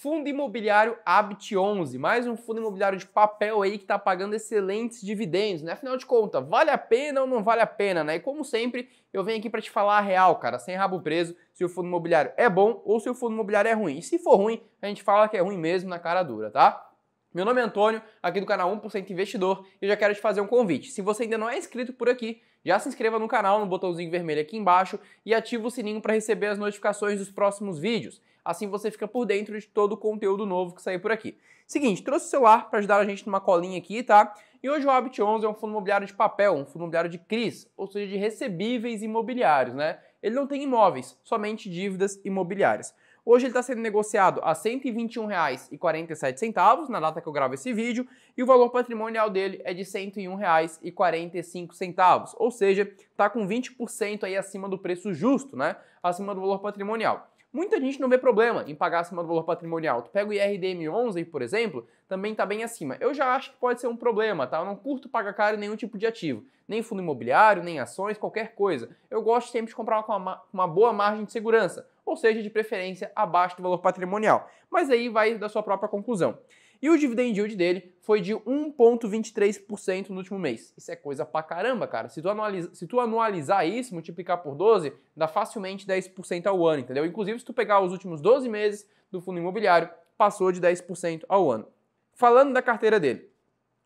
Fundo imobiliário Abit 11, mais um fundo imobiliário de papel aí que está pagando excelentes dividendos, né? Afinal de contas, vale a pena ou não vale a pena, né? E como sempre, eu venho aqui para te falar a real, cara, sem rabo preso, se o fundo imobiliário é bom ou se o fundo imobiliário é ruim. E se for ruim, a gente fala que é ruim mesmo na cara dura, tá? Meu nome é Antônio, aqui do canal 1% Investidor, e eu já quero te fazer um convite. Se você ainda não é inscrito por aqui, já se inscreva no canal no botãozinho vermelho aqui embaixo e ativa o sininho para receber as notificações dos próximos vídeos. Assim você fica por dentro de todo o conteúdo novo que sair por aqui. Seguinte, trouxe o celular para ajudar a gente numa colinha aqui, tá? E hoje o Habit 11 é um fundo imobiliário de papel, um fundo imobiliário de CRIs, ou seja, de recebíveis imobiliários, né? Ele não tem imóveis, somente dívidas imobiliárias. Hoje ele está sendo negociado a R$ 121,47 na data que eu gravo esse vídeo e o valor patrimonial dele é de R$ 101,45, ou seja, está com 20% aí acima do preço justo, né? Acima do valor patrimonial muita gente não vê problema em pagar acima do valor patrimonial. Tu pega o IRDM 11, por exemplo, também está bem acima. Eu já acho que pode ser um problema, tá? Eu não curto pagar caro em nenhum tipo de ativo, nem fundo imobiliário, nem ações, qualquer coisa. Eu gosto sempre de comprar com uma, uma boa margem de segurança, ou seja, de preferência abaixo do valor patrimonial. Mas aí vai da sua própria conclusão. E o dividend yield dele foi de 1,23% no último mês. Isso é coisa pra caramba, cara. Se tu, se tu anualizar isso, multiplicar por 12, dá facilmente 10% ao ano, entendeu? Inclusive, se tu pegar os últimos 12 meses do fundo imobiliário, passou de 10% ao ano. Falando da carteira dele,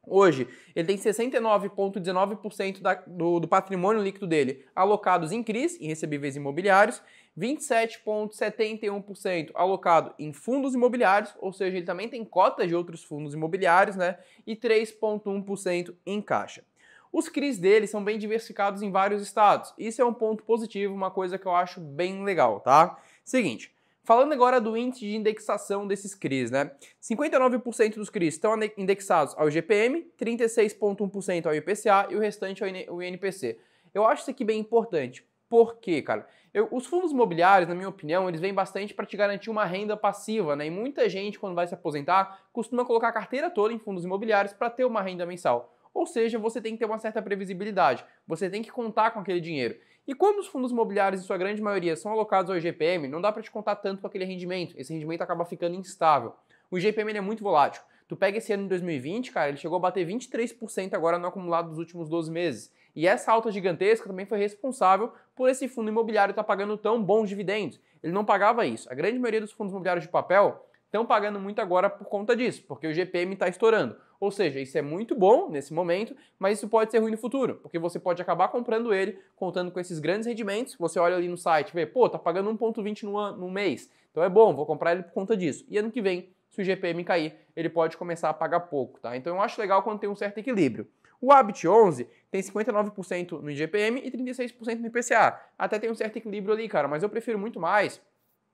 Hoje, ele tem 69,19% do, do, patrimônio líquido dele alocados em CRIs, em recebíveis imobiliários, 27,71% alocado em fundos imobiliários, ou seja, ele também tem cotas de outros fundos imobiliários, né? E 3,1% em caixa. Os CRIs dele são bem diversificados em vários estados. Isso é um ponto positivo, uma coisa que eu acho bem legal, tá? Seguinte, Falando agora do índice de indexação desses CRIs, né? 59% dos CRIs estão indexados ao GPM, 36,1% ao IPCA e o restante ao INPC. Eu acho isso aqui bem importante. Por quê, cara? Eu, os fundos imobiliários, na minha opinião, eles vêm bastante para te garantir uma renda passiva, né? E muita gente, quando vai se aposentar, costuma colocar a carteira toda em fundos imobiliários para ter uma renda mensal. Ou seja, você tem que ter uma certa previsibilidade, você tem que contar com aquele dinheiro. E quando os fundos imobiliários, em sua grande maioria, são alocados ao IGPM, não dá para te contar tanto com aquele rendimento. Esse rendimento acaba ficando instável. O IGPM é muito volátil. Tu pega esse ano de 2020, cara, ele chegou a bater 23% agora no acumulado dos últimos 12 meses. E essa alta gigantesca também foi responsável por esse fundo imobiliário estar tá pagando tão bons dividendos. Ele não pagava isso. A grande maioria dos fundos imobiliários de papel estão pagando muito agora por conta disso, porque o GPM está estourando. Ou seja, isso é muito bom nesse momento, mas isso pode ser ruim no futuro, porque você pode acabar comprando ele, contando com esses grandes rendimentos. Você olha ali no site, vê, pô, tá pagando 1,20 no, no mês, então é bom, vou comprar ele por conta disso. E ano que vem, se o GPM cair, ele pode começar a pagar pouco, tá? Então eu acho legal quando tem um certo equilíbrio. O Habit 11 tem 59% no IGPM e 36% no IPCA. Até tem um certo equilíbrio ali, cara, mas eu prefiro muito mais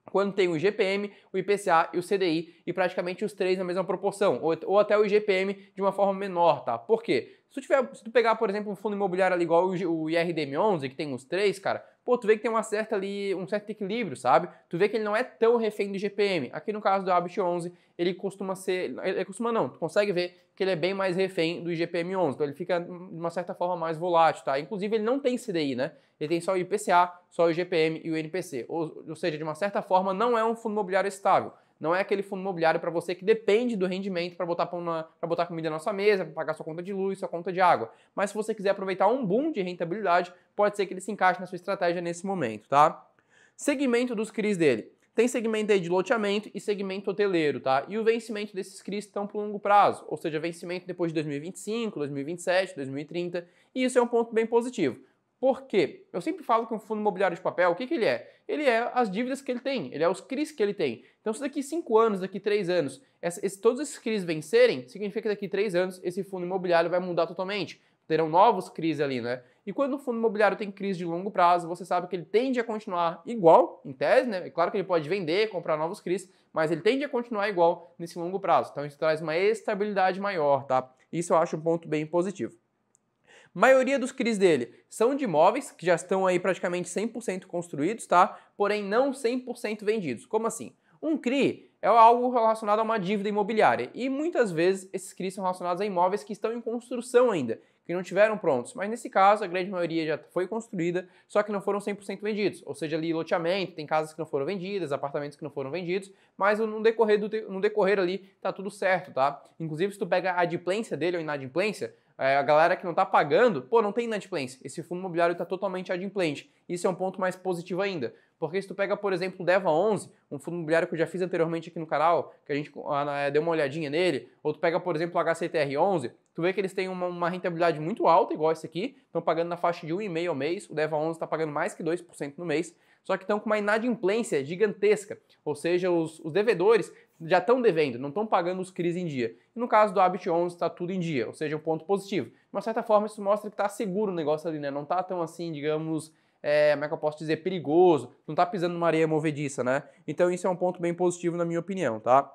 quando tem o IGPM, o IPCA e o CDI, e praticamente os três na mesma proporção, ou, ou até o IGPM de uma forma menor, tá? Por quê? Se tu, tiver, se tu pegar, por exemplo, um fundo imobiliário ali igual o, o IRDM11, que tem uns três, cara, pô, tu vê que tem uma certa ali, um certo equilíbrio, sabe? Tu vê que ele não é tão refém do GPM. Aqui no caso do Abit 11, ele costuma ser, ele costuma não, tu consegue ver que ele é bem mais refém do IGPM 11, então ele fica de uma certa forma mais volátil, tá? Inclusive ele não tem CDI, né? Ele tem só o IPCA, só o IGPM e o NPC, ou, ou seja, de uma certa forma não é um fundo imobiliário estável. Não é aquele fundo imobiliário para você que depende do rendimento para botar, botar comida na sua mesa, para pagar sua conta de luz, sua conta de água. Mas se você quiser aproveitar um boom de rentabilidade, pode ser que ele se encaixe na sua estratégia nesse momento, tá? Segmento dos CRIs dele. Tem segmento aí de loteamento e segmento hoteleiro, tá? E o vencimento desses CRIs estão para longo prazo, ou seja, vencimento depois de 2025, 2027, 2030, e isso é um ponto bem positivo. Por quê? Eu sempre falo que um fundo imobiliário de papel, o que, que ele é? Ele é as dívidas que ele tem, ele é os CRIs que ele tem. Então, se daqui 5 anos, daqui 3 anos, essa, esse, todos esses CRIs vencerem, significa que daqui 3 anos esse fundo imobiliário vai mudar totalmente. Terão novos CRIs ali, né? E quando o fundo imobiliário tem crise de longo prazo, você sabe que ele tende a continuar igual, em tese, né? É claro que ele pode vender, comprar novos CRIs, mas ele tende a continuar igual nesse longo prazo. Então, isso traz uma estabilidade maior, tá? Isso eu acho um ponto bem positivo maioria dos CRIs dele são de imóveis que já estão aí praticamente 100% construídos, tá? Porém não 100% vendidos. Como assim? Um CRI é algo relacionado a uma dívida imobiliária e muitas vezes esses CRIs são relacionados a imóveis que estão em construção ainda, que não tiveram prontos. Mas nesse caso, a grande maioria já foi construída, só que não foram 100% vendidos. Ou seja, ali loteamento, tem casas que não foram vendidas, apartamentos que não foram vendidos, mas no decorrer, do, no decorrer ali tá tudo certo, tá? Inclusive, se tu pega a adimplência dele ou inadimplência, é, a galera que não está pagando, pô, não tem inadimplência. Esse fundo imobiliário está totalmente adimplente. Isso é um ponto mais positivo ainda. Porque se tu pega, por exemplo, o Deva 11, um fundo imobiliário que eu já fiz anteriormente aqui no canal, que a gente ah, é, deu uma olhadinha nele, ou tu pega, por exemplo, o HCTR 11, tu vê que eles têm uma, uma rentabilidade muito alta, igual esse aqui, estão pagando na faixa de 1,5% ao mês, o Deva 11 está pagando mais que 2% no mês, só que estão com uma inadimplência gigantesca, ou seja, os, os devedores já estão devendo, não estão pagando os CRIs em dia. no caso do Habit 11 está tudo em dia, ou seja, um ponto positivo. De uma certa forma, isso mostra que está seguro o negócio ali, né? Não está tão assim, digamos, é, como é que eu posso dizer, perigoso, não está pisando numa areia movediça, né? Então isso é um ponto bem positivo na minha opinião, tá?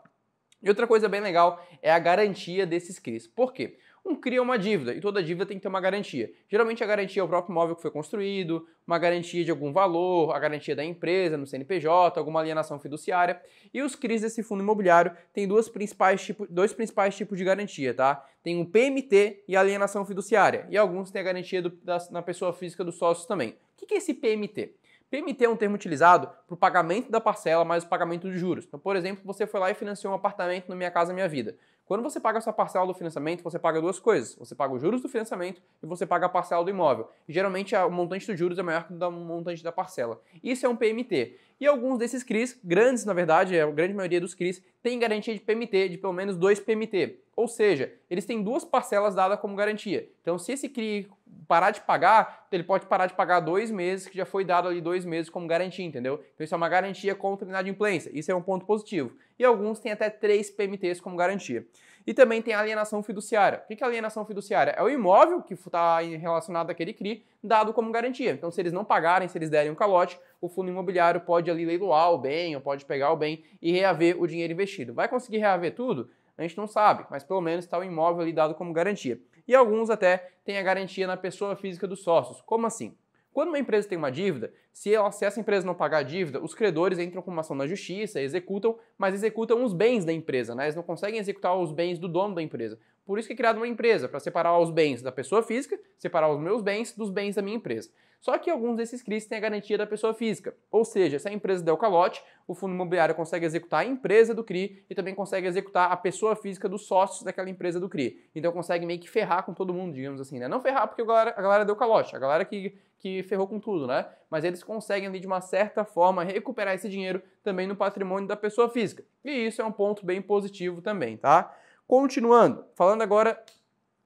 E outra coisa bem legal é a garantia desses CRIs. Por quê? um cria uma dívida e toda dívida tem que ter uma garantia. Geralmente a garantia é o próprio imóvel que foi construído, uma garantia de algum valor, a garantia da empresa no CNPJ, alguma alienação fiduciária. E os CRIs desse fundo imobiliário têm duas principais tipo, dois principais tipos de garantia, tá? Tem o PMT e a alienação fiduciária. E alguns têm a garantia do, da, na pessoa física dos sócios também. O que é esse PMT? PMT é um termo utilizado para o pagamento da parcela mais o pagamento dos juros. Então, por exemplo, você foi lá e financiou um apartamento no Minha Casa Minha Vida. Quando você paga a sua parcela do financiamento, você paga duas coisas. Você paga os juros do financiamento e você paga a parcela do imóvel. E, geralmente o montante dos juros é maior que o montante da parcela. Isso é um PMT. E alguns desses CRIs, grandes na verdade, é a grande maioria dos CRIs, tem garantia de PMT de pelo menos 2 PMT. Ou seja, eles têm duas parcelas dadas como garantia. Então, se esse CRI parar de pagar, ele pode parar de pagar dois meses, que já foi dado ali dois meses como garantia, entendeu? Então, isso é uma garantia contra a inadimplência. Isso é um ponto positivo. E alguns têm até três PMTs como garantia. E também tem a alienação fiduciária. O que é alienação fiduciária? É o imóvel que está relacionado àquele CRI dado como garantia. Então, se eles não pagarem, se eles derem um calote, o fundo imobiliário pode ali leiloar o bem ou pode pegar o bem e reaver o dinheiro investido. Vai conseguir reaver tudo? A gente não sabe, mas pelo menos está o imóvel ali dado como garantia. E alguns até têm a garantia na pessoa física dos sócios. Como assim? Quando uma empresa tem uma dívida, se, ela, se essa empresa não pagar a dívida, os credores entram com uma ação na justiça, executam, mas executam os bens da empresa, né? Eles não conseguem executar os bens do dono da empresa. Por isso que é criada uma empresa, para separar os bens da pessoa física, separar os meus bens dos bens da minha empresa. Só que alguns desses CRIs têm a garantia da pessoa física. Ou seja, se a empresa der o calote, o fundo imobiliário consegue executar a empresa do CRI e também consegue executar a pessoa física dos sócios daquela empresa do CRI. Então consegue meio que ferrar com todo mundo, digamos assim, né? Não ferrar porque a galera, a galera deu calote, a galera que, que ferrou com tudo, né? Mas eles conseguem ali de uma certa forma recuperar esse dinheiro também no patrimônio da pessoa física. E isso é um ponto bem positivo também, tá? Continuando, falando agora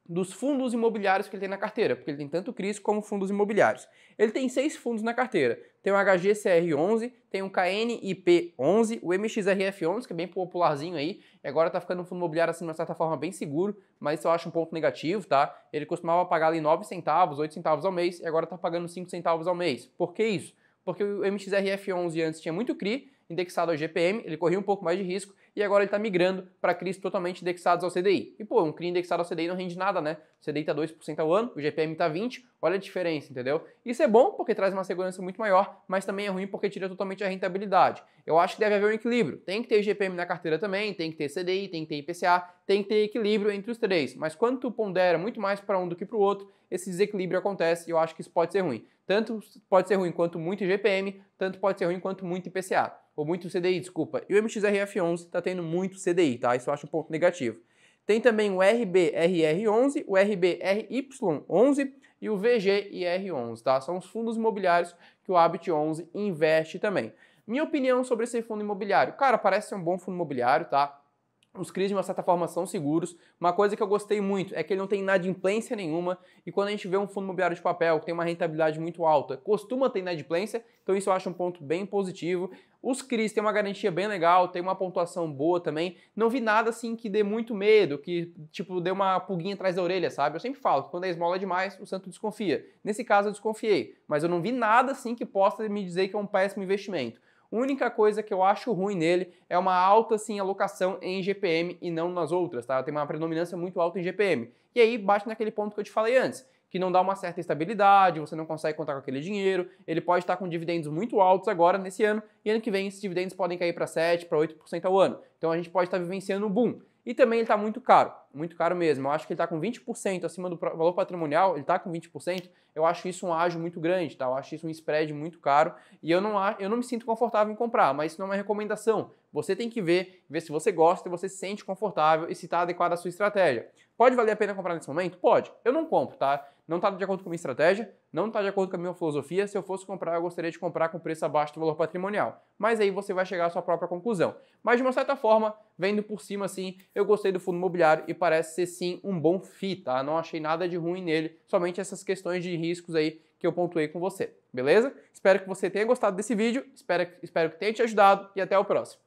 dos fundos imobiliários que ele tem na carteira, porque ele tem tanto CRIs como fundos imobiliários. Ele tem seis fundos na carteira. Tem o HGCR11, tem o KNIP11, o MXRF11, que é bem popularzinho aí, e agora tá ficando um fundo imobiliário assim, de uma certa forma, bem seguro, mas isso eu acho um ponto negativo, tá? Ele costumava pagar ali 9 centavos, 8 centavos ao mês, e agora tá pagando 5 centavos ao mês. Por que isso? Porque o MXRF11 antes tinha muito CRI, indexado ao GPM, ele corria um pouco mais de risco, e agora ele está migrando para CRIs totalmente indexados ao CDI. E pô, um CRI indexado ao CDI não rende nada, né? O CDI está 2% ao ano, o GPM está 20%, Olha a diferença, entendeu? Isso é bom porque traz uma segurança muito maior, mas também é ruim porque tira totalmente a rentabilidade. Eu acho que deve haver um equilíbrio. Tem que ter GPM na carteira também, tem que ter CDI, tem que ter IPCA, tem que ter equilíbrio entre os três. Mas quando tu pondera muito mais para um do que para o outro, esse desequilíbrio acontece e eu acho que isso pode ser ruim. Tanto pode ser ruim quanto muito GPM, tanto pode ser ruim quanto muito IPCA, ou muito CDI, desculpa. E o MXRF11 está tendo muito CDI, tá? Isso eu acho um ponto negativo. Tem também o RBRR11, o RBRY11 e o VGIR11, tá? São os fundos imobiliários que o Habit 11 investe também. Minha opinião sobre esse fundo imobiliário. Cara, parece ser um bom fundo imobiliário, tá? Os CRIs, de uma certa forma, são seguros. Uma coisa que eu gostei muito é que ele não tem inadimplência nenhuma. E quando a gente vê um fundo imobiliário de papel que tem uma rentabilidade muito alta, costuma ter inadimplência, então isso eu acho um ponto bem positivo. Os CRIs têm uma garantia bem legal, tem uma pontuação boa também. Não vi nada assim que dê muito medo, que tipo dê uma pulguinha atrás da orelha, sabe? Eu sempre falo que quando a é esmola é demais, o santo desconfia. Nesse caso eu desconfiei, mas eu não vi nada assim que possa me dizer que é um péssimo investimento única coisa que eu acho ruim nele é uma alta sim alocação em GPM e não nas outras, tá? tem uma predominância muito alta em GPM. E aí bate naquele ponto que eu te falei antes, que não dá uma certa estabilidade, você não consegue contar com aquele dinheiro, ele pode estar com dividendos muito altos agora nesse ano e ano que vem esses dividendos podem cair para 7, para 8% ao ano. Então a gente pode estar vivenciando um boom. E também ele está muito caro, muito caro mesmo. Eu acho que ele está com 20% acima do valor patrimonial, ele está com 20%. Eu acho isso um ágio muito grande, tá? Eu acho isso um spread muito caro e eu não, eu não me sinto confortável em comprar, mas isso não é uma recomendação. Você tem que ver, ver se você gosta, se você se sente confortável e se está adequado à sua estratégia. Pode valer a pena comprar nesse momento? Pode. Eu não compro, tá? não está de acordo com a minha estratégia, não está de acordo com a minha filosofia. Se eu fosse comprar, eu gostaria de comprar com preço abaixo do valor patrimonial. Mas aí você vai chegar à sua própria conclusão. Mas de uma certa forma, vendo por cima assim, eu gostei do fundo imobiliário e parece ser sim um bom fit. tá? Não achei nada de ruim nele, somente essas questões de riscos aí que eu pontuei com você, beleza? Espero que você tenha gostado desse vídeo, espero, espero que tenha te ajudado e até o próximo.